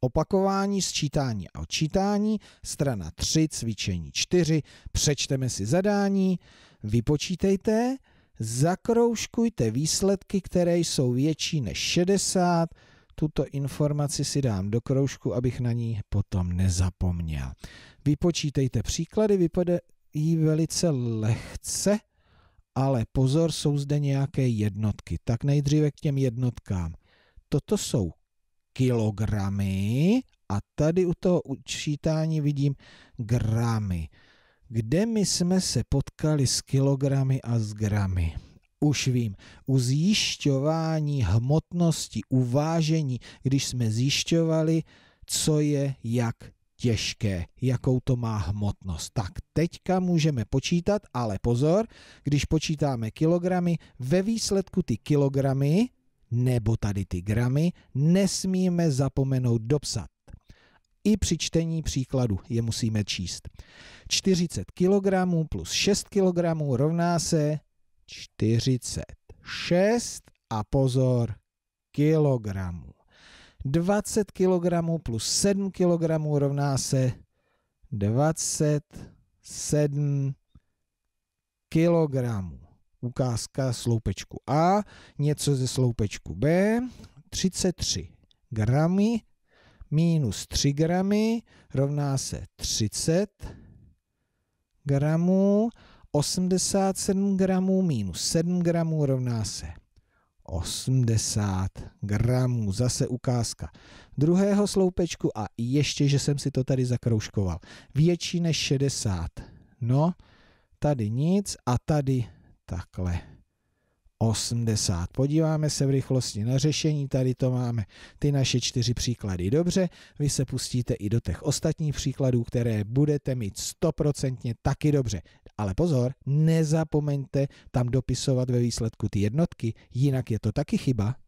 Opakování, sčítání a odčítání, strana 3, cvičení 4, přečteme si zadání, vypočítejte, zakroužkujte výsledky, které jsou větší než 60, tuto informaci si dám do kroužku, abych na ní potom nezapomněl. Vypočítejte příklady, vypadají velice lehce, ale pozor, jsou zde nějaké jednotky. Tak nejdříve k těm jednotkám. Toto jsou kilogramy a tady u toho učítání vidím gramy. Kde my jsme se potkali s kilogramy a s gramy? Už vím, u zjišťování hmotnosti, uvážení, když jsme zjišťovali, co je jak těžké, jakou to má hmotnost. Tak teďka můžeme počítat, ale pozor, když počítáme kilogramy, ve výsledku ty kilogramy nebo tady ty gramy nesmíme zapomenout dopsat. I při čtení příkladu je musíme číst. 40 kg plus 6 kg rovná se 46 a pozor, kilogramů. 20 kg plus 7 kg rovná se 27 kilogramů ukázka sloupečku A, něco ze sloupečku B, 33 gramy minus 3 gramy rovná se 30 gramů, 87 gramů minus 7 gramů rovná se 80 gramů. Zase ukázka druhého sloupečku a ještě, že jsem si to tady zakrouškoval. Větší než 60. No, tady nic a tady takhle. 80. Podíváme se v rychlosti na řešení, tady to máme ty naše čtyři příklady. Dobře, vy se pustíte i do těch ostatních příkladů, které budete mít stoprocentně taky dobře. Ale pozor, nezapomeňte tam dopisovat ve výsledku ty jednotky, jinak je to taky chyba.